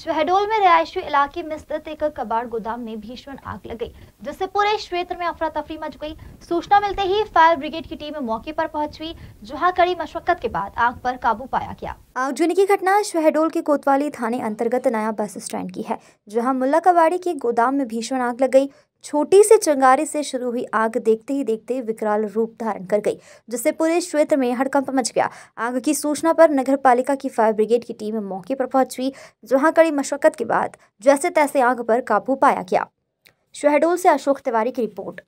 शहडोल में रिहायशी इलाके में स्थित एक कबाड़ गोदाम में भीषण आग लग गई जिससे पूरे क्षेत्र में अफरा तफरी मच गई सूचना मिलते ही फायर ब्रिगेड की टीम मौके पर पहुंच गई जहां कड़ी मशक्कत के बाद आग पर काबू पाया गया आगजनी की घटना शहडोल के कोतवाली थाने अंतर्गत नया बस स्टैंड की है जहाँ मुल्ला कबाड़ी के गोदाम में भीषण आग लग गई छोटी सी चिंगारी से शुरू हुई आग देखते ही देखते विकराल रूप धारण कर गई जिससे पूरे क्षेत्र में हड़कंप मच गया आग की सूचना पर नगर पालिका की फायर ब्रिगेड की टीम मौके पर पहुंच हुई जहां कड़ी मशक्कत के बाद जैसे तैसे आग पर काबू पाया गया शहडोल से अशोक तिवारी की रिपोर्ट